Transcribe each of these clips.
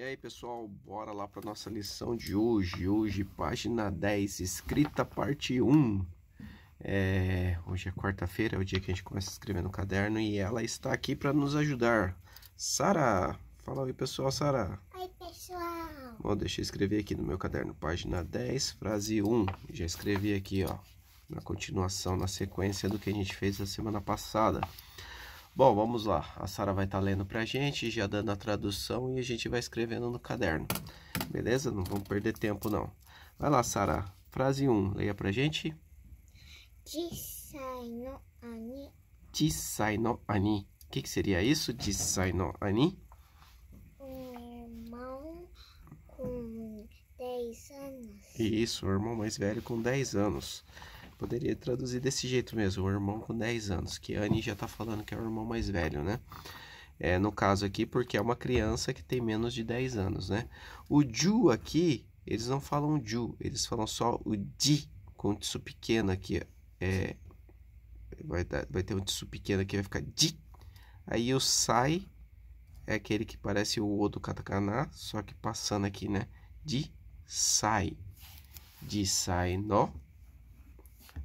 E aí pessoal, bora lá para nossa lição de hoje. Hoje, página 10, escrita parte 1. É, hoje é quarta-feira, é o dia que a gente começa a escrever no caderno e ela está aqui para nos ajudar. Sara, fala oi pessoal, Sara. Oi pessoal. Bom, deixa eu escrever aqui no meu caderno, página 10, frase 1. Já escrevi aqui, ó, na continuação, na sequência do que a gente fez a semana passada. Bom, vamos lá. A Sara vai estar tá lendo para a gente, já dando a tradução e a gente vai escrevendo no caderno. Beleza? Não vamos perder tempo, não. Vai lá, Sara. Frase 1, leia para a gente. Jisai no ani. Jisai ani. O que, que, seria isso? Jisai ani? Um irmão com 10 anos. Isso, um irmão mais velho com 10 anos. Poderia traduzir desse jeito mesmo, o irmão com 10 anos, que a Annie já está falando que é o irmão mais velho, né? É, no caso aqui, porque é uma criança que tem menos de 10 anos, né? O Ju aqui, eles não falam Ju, eles falam só o Di, com o tsu pequeno aqui, é, vai, dar, vai ter um tsu pequeno aqui, vai ficar Di. Aí o Sai é aquele que parece o O do katakana, só que passando aqui, né? Di, Sai. Di, Sai, no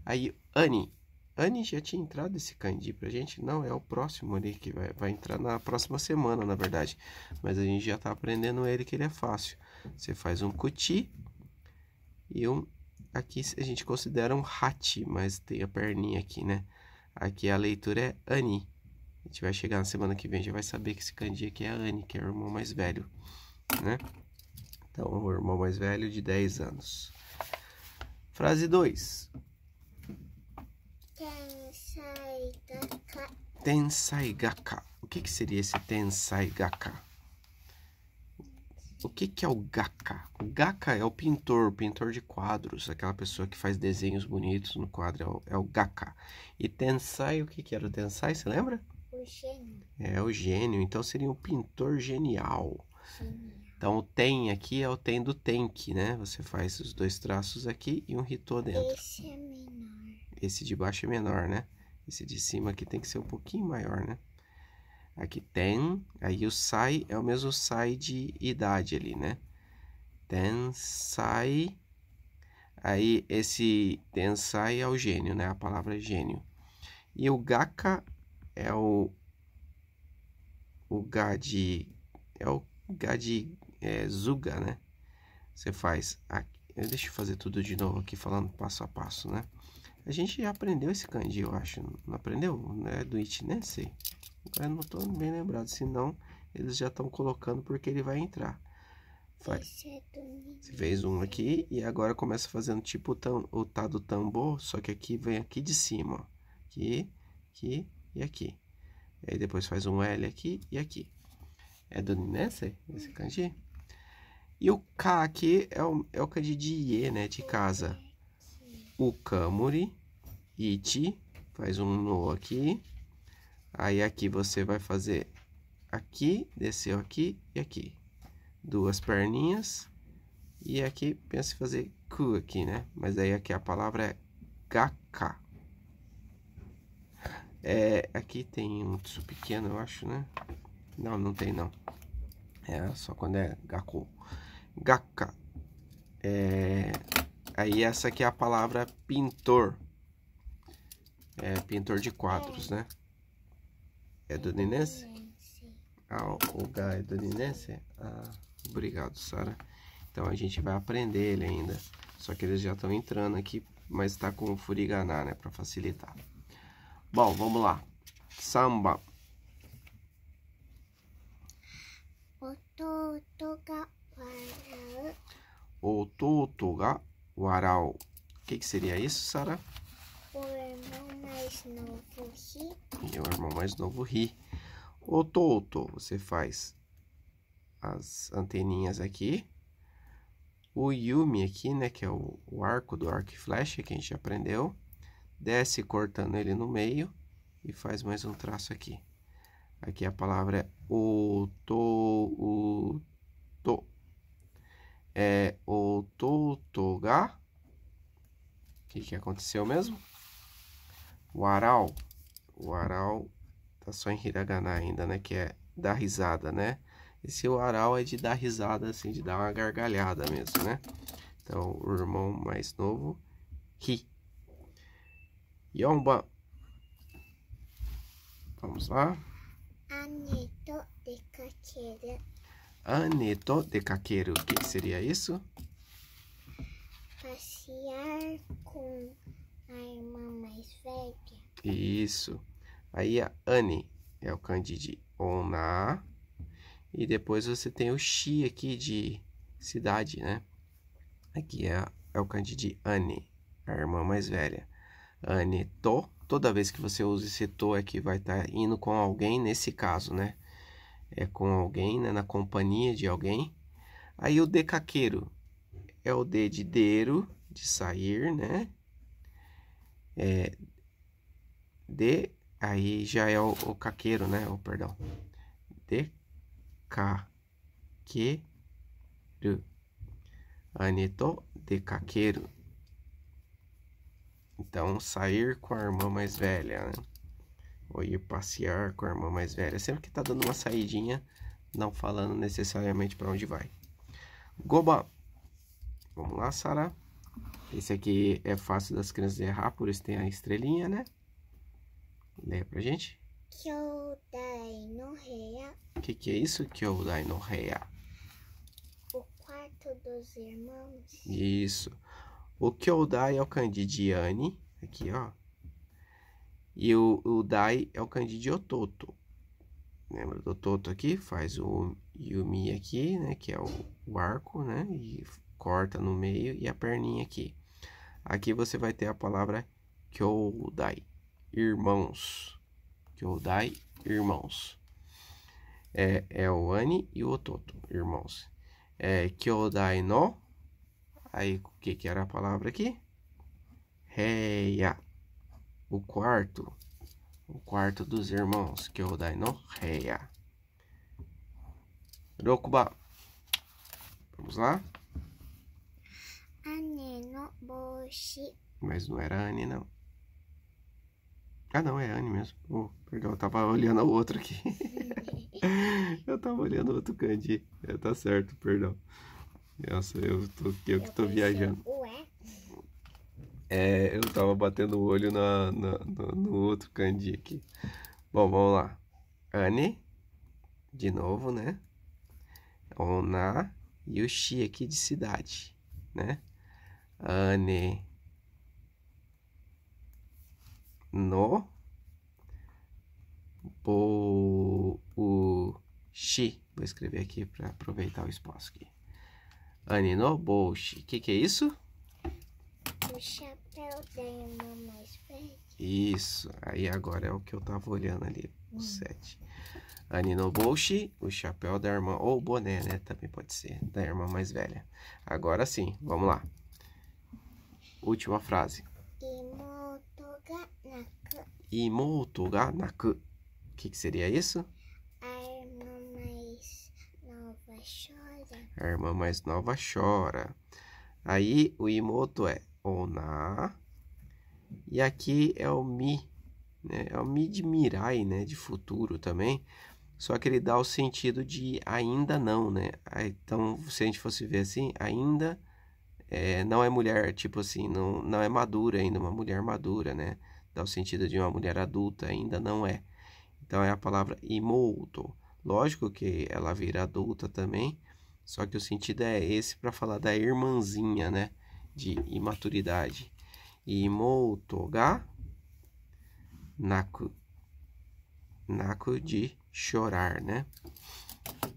Aí, Anne. Anne já tinha entrado esse Candy pra gente. Não, é o próximo ali que vai, vai entrar na próxima semana, na verdade. Mas a gente já tá aprendendo ele que ele é fácil. Você faz um cuti e um. Aqui a gente considera um hati, mas tem a perninha aqui, né? Aqui a leitura é Ani. A gente vai chegar na semana que vem, já vai saber que esse candy aqui é a Anne, que é o irmão mais velho, né? Então, o irmão mais velho de 10 anos. Frase 2. Tensai Gaka. O que, que seria esse Tensai Gaka? O que, que é o Gaka? O Gaka é o pintor, o pintor de quadros, aquela pessoa que faz desenhos bonitos no quadro, é o, é o Gakka. E Tensai, o que, que era o Tensai, você lembra? O gênio. É, o gênio. Então seria um pintor genial. Sim. Então o Ten aqui é o Ten do Tenki, né? Você faz os dois traços aqui e um ritô dentro. Esse é menor. Esse de baixo é menor, né? Esse de cima aqui tem que ser um pouquinho maior, né? Aqui ten, aí o sai é o mesmo sai de idade ali, né? Ten sai, aí esse ten sai é o gênio, né? A palavra é gênio. E o gaka é o o ga de é o ga de é, zuga, né? Você faz aqui. Deixa eu fazer tudo de novo aqui falando passo a passo, né? A gente já aprendeu esse kanji, eu acho. Não aprendeu? Não é do né? sei não estou bem lembrado, senão eles já estão colocando porque ele vai entrar. faz é Você fez um aqui e agora começa fazendo tipo o, tam, o tá do tambor, só que aqui vem aqui de cima, ó. Aqui, aqui e aqui. E aí depois faz um L aqui e aqui. É do Ninesse né? esse kanji? E o K aqui é o, é o kanji de Ie, né? De casa o Camuri it faz um no aqui. Aí aqui você vai fazer aqui, desceu aqui e aqui. Duas perninhas. E aqui, pensa em fazer ku aqui, né? Mas aí aqui a palavra é gaka. É, aqui tem um tsu pequeno, eu acho, né? Não, não tem não. É só quando é gaku. Gaka. É, Aí essa aqui é a palavra pintor. É pintor de quadros, né? É do Ninense? Ah, o gai é do Ninense? Ah, obrigado, Sara. Então a gente vai aprender ele ainda. Só que eles já estão entrando aqui, mas está com o furiganá, né? Para facilitar. Bom, vamos lá. Samba. o ga ga o aral. O que, que seria isso, Sara? O irmão mais novo ri. E é o irmão mais novo ri. O touto, você faz as anteninhas aqui. O yumi aqui, né, que é o, o arco do arco e flecha que a gente aprendeu. Desce cortando ele no meio e faz mais um traço aqui. Aqui a palavra é o to, o to. É o to lugar. O que, que aconteceu mesmo? O aral. O aral tá só em hiragana ainda, né? Que é dar risada, né? Esse o aral é de dar risada, assim, de dar uma gargalhada mesmo, né? Então, o irmão mais novo ri. Yomba. Vamos lá. Aneto de caqueiro. Aneto de caqueiro. O que seria isso? passear com a irmã mais velha. Isso. Aí a Anne é o Candide de ona. E depois você tem o Xi aqui de cidade, né? Aqui é, é o Candide de Anne, a irmã mais velha. Anne to. Toda vez que você usa esse to aqui, é vai estar tá indo com alguém, nesse caso, né? É com alguém, né? na companhia de alguém. Aí o decaqueiro, é o D de dedo, de sair, né? É, D, aí já é o, o caqueiro, né? Oh, perdão. D, K, q ru. Aneto, de caqueiro. Então, sair com a irmã mais velha, né? Ou ir passear com a irmã mais velha. Sempre que tá dando uma saidinha, não falando necessariamente para onde vai. Goba. Vamos lá, Sara. Esse aqui é fácil das crianças errar, por isso tem a estrelinha, né? Lê pra gente. Kyodai no Reia. O que, que é isso, Kyodai no Reia? O quarto dos irmãos. Isso. O Kyodai é o Candidiane, aqui, ó. E o, o Dai é o Ototo. Lembra do Toto aqui? Faz o Yumi aqui, né? Que é o, o arco, né? E corta no meio e a perninha aqui. Aqui você vai ter a palavra Kyodai, irmãos. Kyodai, irmãos. É, é o Ani e o Ototo, irmãos. É Kyodai no. Aí, o que, que era a palavra aqui? Reia. O quarto. O quarto dos irmãos. Kyodai no Reia. Rokuba. Vamos lá. Boshi. Mas não era Anne, não. Ah, não, é Anne mesmo. Oh, perdão, eu tava olhando o outro aqui. eu tava olhando o outro Kandi. É, tá certo, perdão. Nossa, eu, tô, eu que tô viajando. Ué? É, eu tava batendo o olho na, na, no outro Kandi aqui. Bom, vamos lá. Anne, de novo, né? Ona e o Xi aqui de cidade, né? ane no bou shi. Vou escrever aqui para aproveitar o espaço aqui. Ane no bo shi. O que, que é isso? O chapéu da irmã mais velha. Isso. Aí agora é o que eu tava olhando ali, o hum. no Aninoboshi, o chapéu da irmã, ou o boné, né? Também pode ser, da irmã mais velha. Agora sim, vamos lá. Última frase. Imoto ga naku. O que, que seria isso? A irmã mais nova chora. A irmã mais nova chora. Aí o imoto é ona. E aqui é o mi. Né? É o mi de mirai, né? De futuro também. Só que ele dá o sentido de ainda não, né? Então, se a gente fosse ver assim, ainda é, não é mulher, tipo assim, não, não é madura ainda, uma mulher madura, né? Dá o sentido de uma mulher adulta, ainda não é. Então é a palavra imouto. Lógico que ela vira adulta também, só que o sentido é esse para falar da irmãzinha, né? De imaturidade. Imouto ga naku. Naku de chorar, né?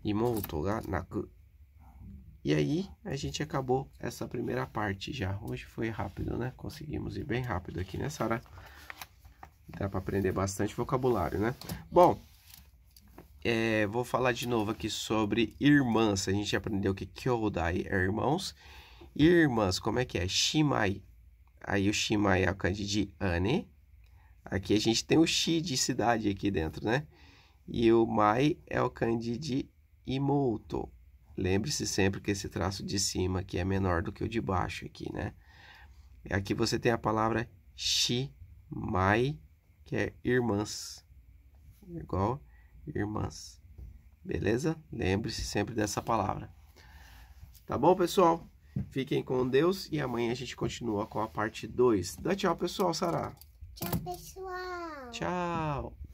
Imouto ga naku. E aí a gente acabou essa primeira parte já. Hoje foi rápido, né? Conseguimos ir bem rápido aqui, né, Sara? Dá para aprender bastante vocabulário, né? Bom, é, vou falar de novo aqui sobre irmãs. A gente aprendeu que kyodai é irmãos. Irmãs, como é que é? Shimai. Aí o Shimai é o kanji de ane. Aqui a gente tem o shi de cidade aqui dentro, né? E o mai é o kanji de imoto. Lembre-se sempre que esse traço de cima aqui é menor do que o de baixo aqui, né? Aqui você tem a palavra shi, mai, que é irmãs. Igual irmãs. Beleza? Lembre-se sempre dessa palavra. Tá bom, pessoal? Fiquem com Deus e amanhã a gente continua com a parte 2. Dá tchau, pessoal, Sara. Tchau, pessoal. Tchau.